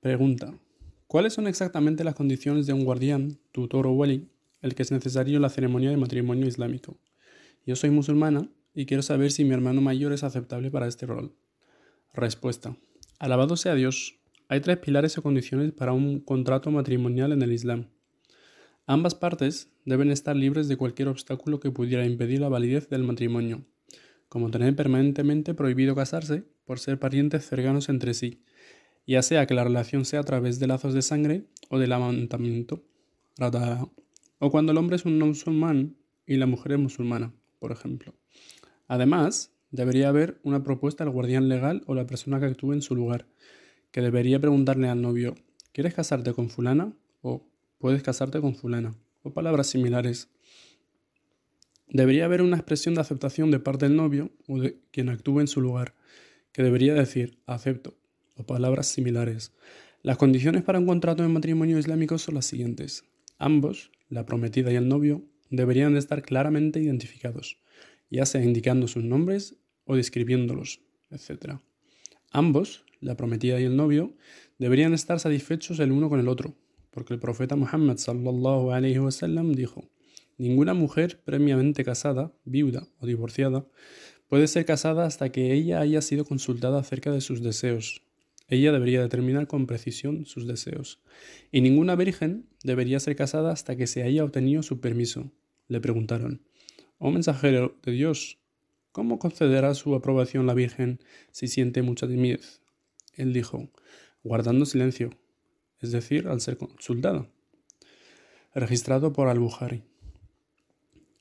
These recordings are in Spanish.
Pregunta. ¿Cuáles son exactamente las condiciones de un guardián, tutor o wali, el que es necesario en la ceremonia de matrimonio islámico? Yo soy musulmana y quiero saber si mi hermano mayor es aceptable para este rol. Respuesta. Alabado sea Dios. Hay tres pilares o condiciones para un contrato matrimonial en el Islam. Ambas partes deben estar libres de cualquier obstáculo que pudiera impedir la validez del matrimonio, como tener permanentemente prohibido casarse por ser parientes cercanos entre sí, ya sea que la relación sea a través de lazos de sangre o del amantamiento, o cuando el hombre es un no musulmán y la mujer es musulmana, por ejemplo. Además, debería haber una propuesta al guardián legal o la persona que actúe en su lugar, que debería preguntarle al novio, ¿quieres casarte con fulana? o ¿puedes casarte con fulana? o palabras similares. Debería haber una expresión de aceptación de parte del novio o de quien actúe en su lugar, que debería decir, acepto, palabras similares. Las condiciones para un contrato de matrimonio islámico son las siguientes. Ambos, la prometida y el novio, deberían estar claramente identificados, ya sea indicando sus nombres o describiéndolos, etc. Ambos, la prometida y el novio, deberían estar satisfechos el uno con el otro, porque el profeta Muhammad sallallahu wasallam dijo: Ninguna mujer previamente casada, viuda o divorciada puede ser casada hasta que ella haya sido consultada acerca de sus deseos, ella debería determinar con precisión sus deseos. Y ninguna virgen debería ser casada hasta que se haya obtenido su permiso. Le preguntaron, Oh mensajero de Dios, ¿cómo concederá su aprobación la Virgen si siente mucha timidez? Él dijo, guardando silencio, es decir, al ser consultado. Registrado por al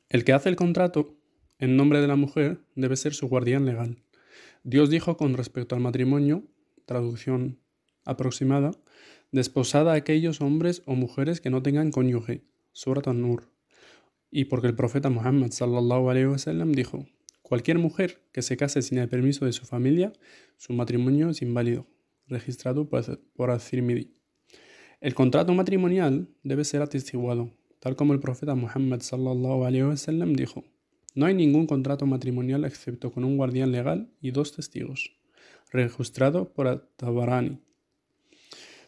El que hace el contrato en nombre de la mujer debe ser su guardián legal. Dios dijo con respecto al matrimonio traducción aproximada, desposada a aquellos hombres o mujeres que no tengan cónyuge, Surat an-Nur. Y porque el profeta Muhammad sallallahu alaihi wasallam dijo: Cualquier mujer que se case sin el permiso de su familia, su matrimonio es inválido, registrado por al Midi. El contrato matrimonial debe ser atestiguado, tal como el profeta Muhammad sallallahu alaihi wasallam dijo: No hay ningún contrato matrimonial excepto con un guardián legal y dos testigos registrado por Tabarani.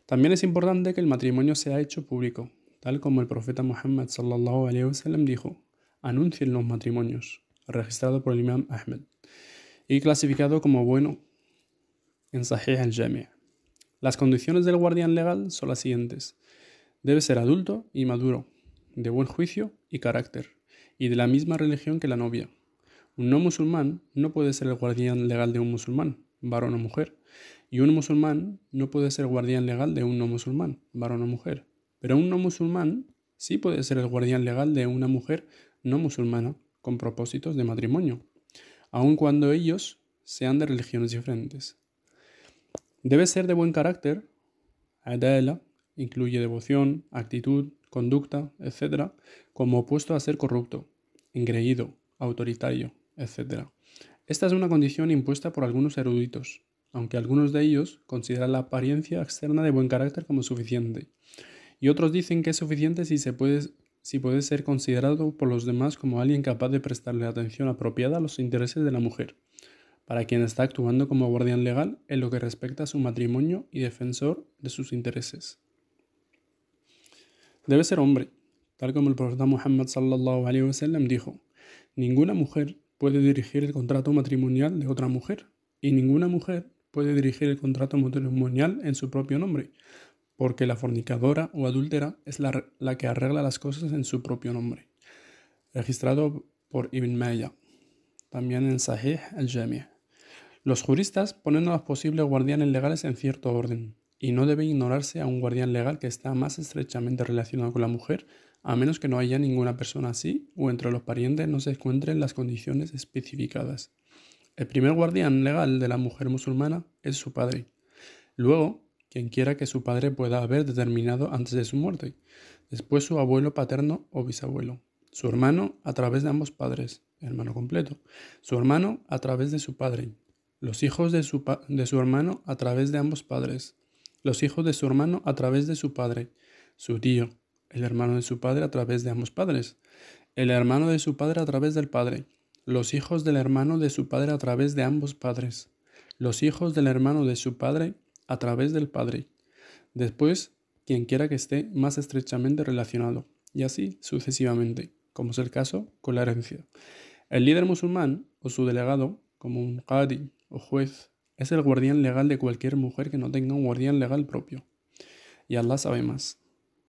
También es importante que el matrimonio sea hecho público, tal como el profeta Muhammad sallallahu dijo: anuncien los matrimonios, registrado por el Imam Ahmed y clasificado como bueno en Sahih al-Jami'. Las condiciones del guardián legal son las siguientes: debe ser adulto y maduro, de buen juicio y carácter, y de la misma religión que la novia. Un no musulmán no puede ser el guardián legal de un musulmán, varón o mujer. Y un musulmán no puede ser guardián legal de un no musulmán, varón o mujer. Pero un no musulmán sí puede ser el guardián legal de una mujer no musulmana con propósitos de matrimonio, aun cuando ellos sean de religiones diferentes. Debe ser de buen carácter, adela, incluye devoción, actitud, conducta, etc., como opuesto a ser corrupto, engreído, autoritario, etc. Esta es una condición impuesta por algunos eruditos, aunque algunos de ellos consideran la apariencia externa de buen carácter como suficiente, y otros dicen que es suficiente si, se puede, si puede ser considerado por los demás como alguien capaz de prestarle atención apropiada a los intereses de la mujer, para quien está actuando como guardián legal en lo que respecta a su matrimonio y defensor de sus intereses. Debe ser hombre, tal como el profeta Muhammad sallallahu dijo, ninguna mujer puede dirigir el contrato matrimonial de otra mujer y ninguna mujer puede dirigir el contrato matrimonial en su propio nombre, porque la fornicadora o adúltera es la, que arregla las cosas en su propio nombre. Registrado por Ibn Maya, también en Sahih al-Jami. Los juristas ponen a los posibles guardianes legales en cierto orden, y no debe ignorarse a un guardián legal que está más estrechamente relacionado con la mujer a menos que no haya ninguna persona así o entre los parientes no se encuentren las condiciones especificadas. El primer guardián legal de la mujer musulmana es su padre. Luego, quien quiera que su padre pueda haber determinado antes de su muerte. Después su abuelo paterno o bisabuelo. Su hermano a través de ambos padres, hermano completo. Su hermano a través de su padre. Los hijos de su, de su hermano a través de ambos padres. Los hijos de su hermano a través de su padre. Su tío, el hermano de su padre a través de ambos padres, el hermano de su padre a través del padre, los hijos del hermano de su padre a través de ambos padres, los hijos del hermano de su padre a través del padre. Después, quien quiera que esté más estrechamente relacionado, y así sucesivamente, como es el caso con la herencia. El líder musulmán o su delegado, como un qadi o juez, es el guardián legal de cualquier mujer que no tenga un guardián legal propio. Y Allah sabe más.